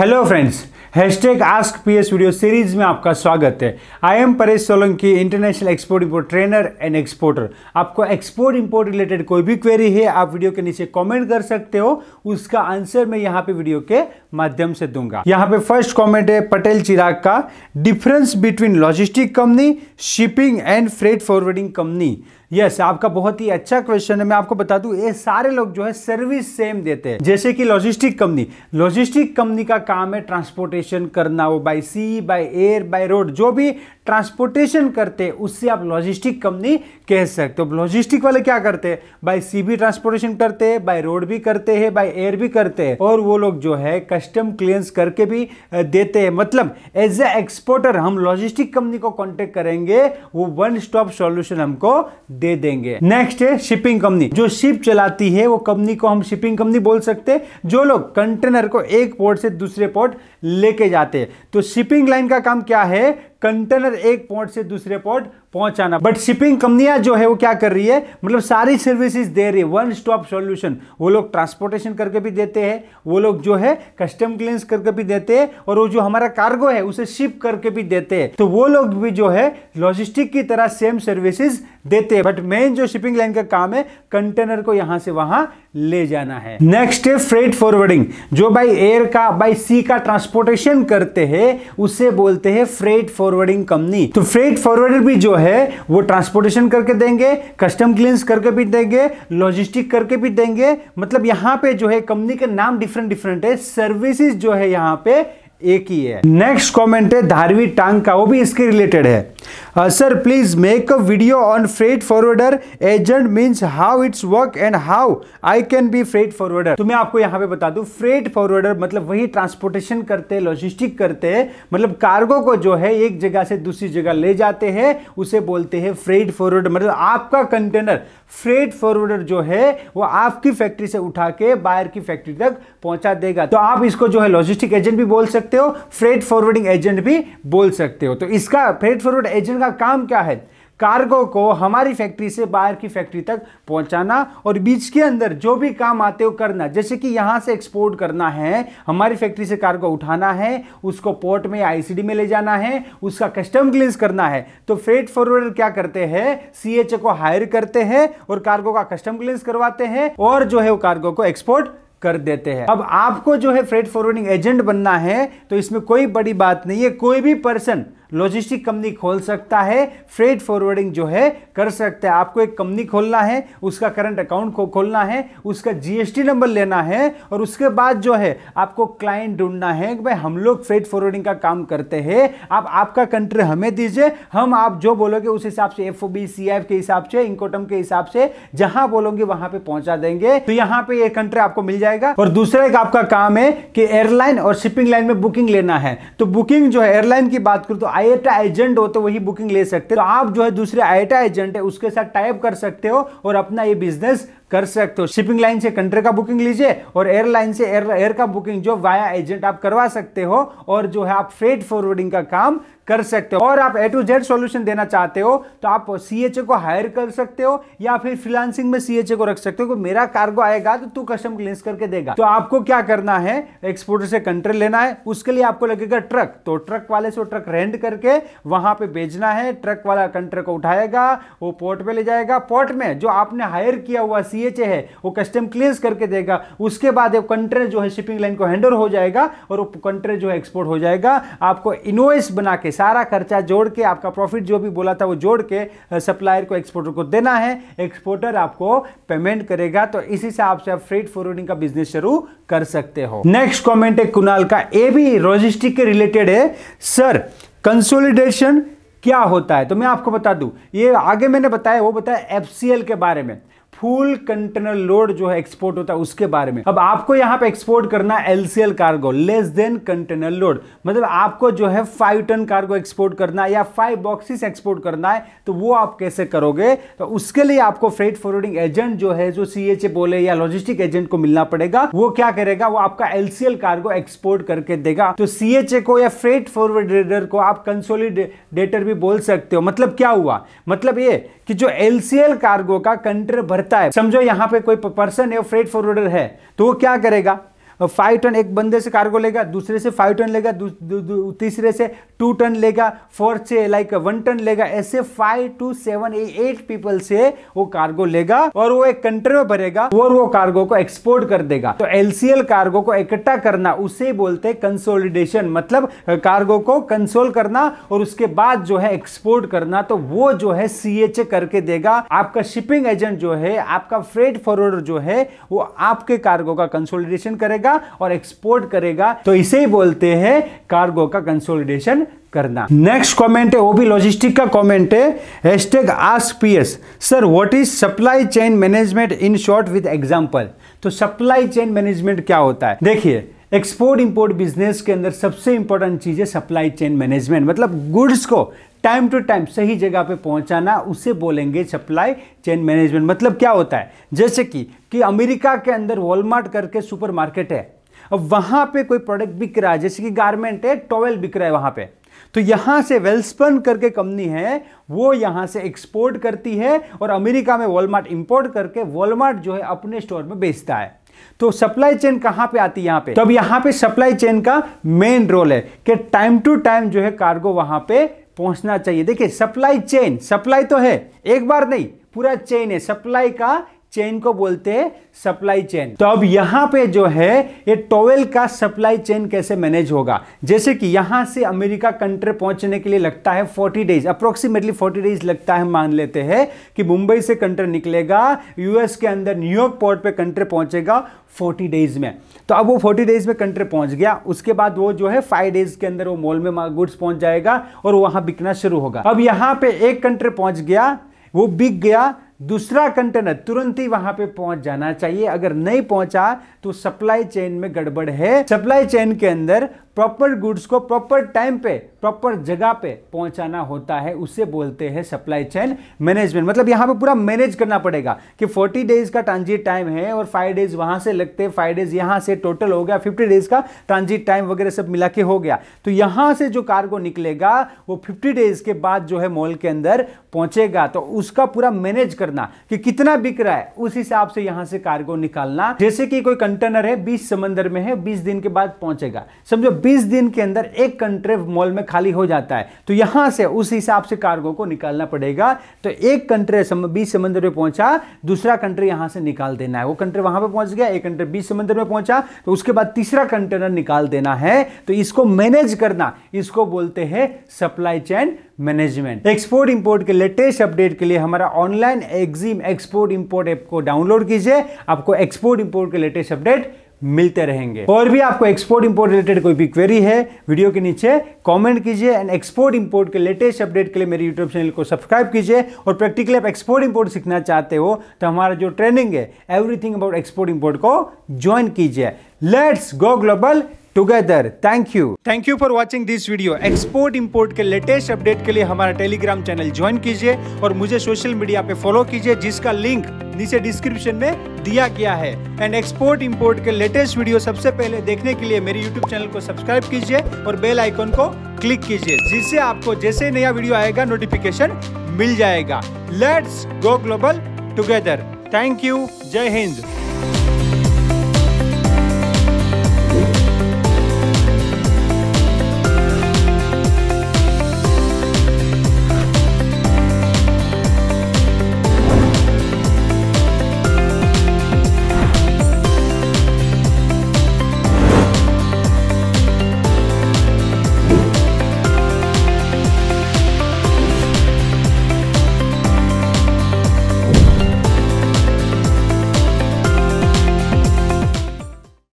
hello friends hashtag ask PS video series में आपका स्वागत है I am Paresh Solanki international export import trainer and exporter आपको एक्सपोर्ट इंपोर्ट रिलेटेड कोई भी क्वेरी है आप वीडियो के नीचे कमेंट कर सकते हो उसका आंसर मैं यहाँ पे वीडियो के माध्यम से दूंगा यहाँ पे फर्स्ट कॉमेंट है पटेल चिराग का difference between logistic company shipping and freight forwarding company yes yes, आपका बहुत ही अच्छा क्वेश्चन है मैं आपको बता दूं ये सारे लोग जो है सर्विस सेम देते हैं जैसे कि लॉजिस्टिक कंपनी लॉजिस्टिक कंपनी का काम है ट्रांसपोर्टेशन करना वो by sea by air by road जो भी ट्रांसपोर्टेशन करते हैं उससे आप लॉजिस्टिक कंपनी कह सकते हो लॉजिस्टिक वाले क्या करते हैं बाई सी भी ट्रांसपोर्टेशन करते हैं बाई रोड भी करते हैं बाई एयर भी करते हैं और वो लोग जो है कस्टम क्लियरेंस करके भी देते हैं मतलब एज ए एक्सपोर्टर हम लॉजिस्टिक कंपनी को कॉन्टेक्ट करेंगे वो वन स्टॉप सॉल्यूशन हमको दे देंगे नेक्स्ट है शिपिंग कंपनी जो शिप चलाती है वो कंपनी को हम शिपिंग कंपनी बोल सकते हैं जो लोग कंटेनर को एक पोर्ट से दूसरे पोर्ट लेके जाते हैं तो शिपिंग लाइन का काम क्या है कंटेनर एक पोर्ट से दूसरे पोर्ट पहुंचाना बट शिपिंग कंपनियां जो है वो क्या कर रही है मतलब सारी सर्विसेज दे रही है वन स्टॉप सॉल्यूशन वो लोग ट्रांसपोर्टेशन करके भी देते हैं वो लोग जो है कस्टम क्लींस करके भी देते हैं और वो जो हमारा कार्गो है उसे शिप करके भी देते हैं तो वो लोग भी जो है लॉजिस्टिक की तरह सेम सर्विसेज देते हैं बट मेन जो शिपिंग लाइन का काम है कंटेनर को यहां से वहां ले जाना है नेक्स्ट है फ्रेट फॉरवर्डिंग जो बाई एयर का बाई सी का ट्रांसपोर्टेशन करते हैं उसे बोलते हैं फ्रेट फॉरवर्डिंग कंपनी तो फ्रेट फॉरवर्डर भी जो है वो ट्रांसपोर्टेशन करके देंगे कस्टम क्लींस करके भी देंगे लॉजिस्टिक करके भी देंगे मतलब यहाँ पे जो है कंपनी के नाम डिफरेंट डिफरेंट है सर्विसेज जो है यहाँ पे एक ही है नेक्स्ट कमेंट है धारवी टांग का वो भी इसके रिलेटेड है sir please make a video on freight forwarder agent means how it's work and how I can be freight forwarder तो मैं आपको यहाँ पे बता दू फ्रेट फॉरवर्डर मतलब वही ट्रांसपोर्टेशन करते हैं लॉजिस्टिक करते हैं मतलब कार्गो को जो है एक जगह से दूसरी जगह ले जाते हैं उसे बोलते हैं फ्रेट फॉरवर्डर मतलब आपका कंटेनर फ्रेट फॉरवर्डर जो है वो आपकी फैक्ट्री से उठा के बाहर की फैक्ट्री तक पहुंचा देगा तो आप इसको जो है लॉजिस्टिक एजेंट भी बोल सकते हो फ्रेट फॉरवर्डिंग एजेंट भी बोल सकते हो तो इसका फ्रेट फॉरवर्ड एजेंट का काम क्या है कार्गो को हमारी फैक्ट्री से बाहर की फैक्ट्री तक पहुंचाना और बीच के अंदर जो भी काम आते हो करना जैसे कि यहाँ से एक्सपोर्ट करना है हमारी फैक्ट्री से कार्गो उठाना है उसको पोर्ट में आईसीडी में ले जाना है उसका कस्टम क्लीज करना है तो फ्रेट फॉरवर्डर क्या करते हैं सी को हायर करते हैं और कार्गो का कस्टम क्लीज करवाते हैं और जो है वो कार्गो को एक्सपोर्ट कर देते हैं अब आपको जो है फ्रेट फॉरवर्डिंग एजेंट बनना है तो इसमें कोई बड़ी बात नहीं है कोई भी पर्सन लॉजिस्टिक कंपनी खोल सकता है फ्रेड फॉरवर्डिंग जो है कर सकता है आपको एक कंपनी खोलना है उसका करंट अकाउंट को खोलना है उसका जीएसटी नंबर लेना है और उसके बाद जो है आपको क्लाइंट ढूंढना है कि भाई हम लोग फ्रेड फॉरवर्डिंग का काम करते हैं आप आपका कंट्री हमें दीजिए हम आप जो बोलोगे उस हिसाब से एफ के हिसाब से इनकोटम के हिसाब से जहां बोलोगे वहां पर पहुंचा देंगे तो यहाँ पे यह कंट्री आपको मिल जाएगा और दूसरा एक आपका काम है कि एयरलाइन और शिपिंग लाइन में बुकिंग लेना है तो बुकिंग जो है एयरलाइन की बात करूं तो आईएटा एजेंट हो तो वही बुकिंग ले सकते हो तो आप जो है दूसरे आईएटा एजेंट है उसके साथ टाइप कर सकते हो और अपना ये बिजनेस कर सकते हो शिपिंग लाइन से कंट्री का बुकिंग लीजिए और एयरलाइन से एयर एयर का बुकिंग जो वाया एजेंट आप करवा सकते हो और जो है आप फ्रेट फॉरवर्डिंग का काम कर सकते हो और आप ए टू जेड सोल्यूशन देना चाहते हो तो आप सी को हायर कर सकते हो या फिर फ्रीलांसिंग में सी को रख सकते हो मेरा कार्गो आएगा तो तू कस्टम क्लींस करके देगा तो आपको क्या करना है एक्सपोर्टर से कंट्री लेना है उसके लिए आपको लगेगा ट्रक तो ट्रक वाले से ट्रक रेंट करके वहां पे भेजना है ट्रक वाला कंट्री को उठाएगा वो पोर्ट पे ले जाएगा पोर्ट में जो आपने हायर किया हुआ सी सीएचए है वो कस्टम क्लियर करके देगा उसके बाद वो कंटेनर जो है शिपिंग लाइन को हैंडल हो जाएगा और वो कंटेनर जो है एक्सपोर्ट हो जाएगा आपको इनोइस बना के सारा खर्चा जोड़ के आपका प्रॉफिट जो भी बोला था वो जोड़ के सप्लायर को एक्सपोर्टर को देना है एक्सपोर्टर आपको पेमेंट करेगा तो इस हिसाब से आप फ्रेट फॉरवर्डिंग का बिजनेस शुरू कर सकते हो नेक्स्ट कॉमेंट है कुनाल का ए भी लॉजिस्टिक के रिलेटेड है सर कंसोलिडेशन क्या होता है तो मैं आपको बता दूं ये आगे मैंने बताया वो बताया एफ के बारे में फुल कंटेनर लोड जो है एक्सपोर्ट होता है उसके बारे में अब आपको यहां पे एक्सपोर्ट करना LCL cargo less than container load मतलब आपको जो है फाइव टन कार्गो एक्सपोर्ट करना है या फाइव बॉक्सिस एक्सपोर्ट करना है तो वो आप कैसे करोगे तो उसके लिए आपको फ्रेट फॉरवर्डिंग एजेंट जो है जो सी बोले या लॉजिस्टिक एजेंट को मिलना पड़ेगा वो क्या करेगा वो आपका एलसीएल कार्गो एक्सपोर्ट करके देगा तो सी को या फ्रेट फॉरवर्डर को आप कंसोलिडेटर भी बोल सकते हो मतलब क्या हुआ मतलब ये कि जो एलसीएल कार्गो का कंटेनर भरते रहता है समझो यहाँ पे कोई पर्सन है फ्रेड फॉरवर्डर है तो वो क्या करेगा फाइव टन एक बंदे से कार्गो लेगा दूसरे से फाइव टन लेगा तीसरे से टू टन लेगा फोर से लाइक वन टन लेगा ऐसे five two seven eight people से वो कार्गो लेगा और वो एक कंट्री में भरेगा और वो कार्गो को एक्सपोर्ट कर देगा तो एलसीएल कार्गो को इकट्ठा करना उसे बोलते कंसोलिडेशन मतलब कार्गो को कंसोल करना और उसके बाद जो है एक्सपोर्ट करना तो वो जो है सी करके देगा आपका शिपिंग एजेंट जो है आपका फ्रेट फॉरवर्डर जो है वो आपके कार्गो का कंसोलिडेशन करेगा और एक्सपोर्ट करेगा तो इसे ही बोलते हैं कार्गो का कंसोलिडेशन करना नेक्स्ट कमेंट है वो भी लॉजिस्टिक का कमेंट है hashtag ask PS sir what is supply chain management in short with example तो सप्लाई चेन मैनेजमेंट क्या होता है देखिए एक्सपोर्ट इंपोर्ट बिजनेस के अंदर सबसे इंपॉर्टेंट चीज़ है सप्लाई चेन मैनेजमेंट मतलब गुड्स को टाइम टू टाइम सही जगह पे पहुंचाना उसे बोलेंगे सप्लाई चेन मैनेजमेंट मतलब क्या होता है जैसे कि कि अमेरिका के अंदर वॉलमार्ट करके सुपरमार्केट है अब वहां पे कोई प्रोडक्ट बिक रहा है जैसे कि गारमेंट है टॉवेल बिक रहा है वहां पे तो यहां से वेल्सपन करके कंपनी है वो यहां से एक्सपोर्ट करती है और अमेरिका में वॉलमार्ट इंपोर्ट करके वॉलमार्ट जो है अपने स्टोर में बेचता है तो सप्लाई चेन कहां पे आती है यहां पे तो अब यहां पे सप्लाई चेन का मेन रोल है कि टाइम टू टाइम जो है कार्गो वहां पे पहुंचना चाहिए देखिए सप्लाई चेन सप्लाई तो है एक बार नहीं पूरा चेन है सप्लाई का चेन को बोलते हैं सप्लाई चेन तो अब यहां पे जो है ये टॉवेल का सप्लाई चेन कैसे मैनेज होगा जैसे कि यहां से अमेरिका कंट्री पहुंचने के लिए लगता है 40 डेज अप्रोक्सीमेटली 40 डेज लगता है मान लेते हैं कि मुंबई से कंट्री निकलेगा यूएस के अंदर न्यूयॉर्क पोर्ट पे कंट्री पहुंचेगा 40 डेज में तो अब वो 40 डेज में कंट्री पहुंच गया उसके बाद वो जो है फाइव डेज के अंदर वो मॉल में गुड्स पहुंच जाएगा और वहां बिकना शुरू होगा अब यहाँ पे एक कंट्री पहुंच गया वो बिक गया दूसरा कंटेनर तुरंत ही वहां पे पहुंच जाना चाहिए अगर नहीं पहुंचा तो सप्लाई चेन में गड़बड़ है सप्लाई चेन के अंदर प्रॉपर गुड्स को प्रॉपर टाइम पे प्रॉपर जगह पे पहुंचाना होता है उसे बोलते हैं सप्लाई चेन मैनेजमेंट मतलब यहां पे पूरा मैनेज करना पड़ेगा कि 40 डेज का ट्रांजिट टाइम है और 5 डेज वहां से लगते हैं फाइव डेज यहां से टोटल हो गया 50 डेज का ट्रांजिट टाइम वगैरह सब मिला के हो गया तो यहां से जो कार्गो निकलेगा वो फिफ्टी डेज के बाद जो है मॉल के अंदर पहुंचेगा तो उसका पूरा मैनेज कर करना कि कितना बिक रहा है उस हिसाब से यहां से कार्गो निकालना जैसे कि कोई कंटेनर है बीस समंदर में है बीस दिन के बाद पहुंचेगा समझो बीस दिन के अंदर एक कंटेनर मॉल में खाली हो जाता है तो यहां से उस हिसाब से कार्गो को निकालना पड़ेगा तो एक कंट्री बीस समंदर में पहुंचा दूसरा कंट्री यहां से निकाल देना है वो कंट्री वहां पर पहुंच गया एक कंट्री बीस समंदर में पहुंचा तो उसके बाद तीसरा कंटेनर निकाल देना है तो इसको मैनेज करना इसको बोलते हैं supply chain management export import के लेटेस्ट अपडेट के लिए हमारा online EXIM export import app को डाउनलोड कीजिए आपको एक्सपोर्ट इंपोर्ट के लेटेस्ट अपडेट मिलते रहेंगे और भी आपको एक्सपोर्ट इंपोर्ट रिलेटेड कोई भी क्वेरी है वीडियो के नीचे कमेंट कीजिए एंड एक्सपोर्ट इंपोर्ट के लेटेस्ट अपडेट के लिए मेरे यूट्यूब चैनल को सब्सक्राइब कीजिए और प्रैक्टिकली आप एक्सपोर्ट इंपोर्ट सीखना चाहते हो तो हमारा जो ट्रेनिंग है एवरीथिंग अबाउट एक्सपोर्ट इंपोर्ट को ज्वाइन कीजिए let's go global together thank you thank you for watching this video export import के लेटेस्ट अपडेट के लिए हमारा टेलीग्राम चैनल ज्वाइन कीजिए और मुझे सोशल मीडिया पे फॉलो कीजिए जिसका लिंक नीचे डिस्क्रिप्शन में दिया गया है एंड एक्सपोर्ट इम्पोर्ट के लेटेस्ट वीडियो सबसे पहले देखने के लिए मेरे यूट्यूब चैनल को सब्सक्राइब कीजिए और बेल आइकॉन को क्लिक कीजिए जिससे आपको जैसे नया वीडियो आएगा नोटिफिकेशन मिल जाएगा let's go global together thank you जय हिंद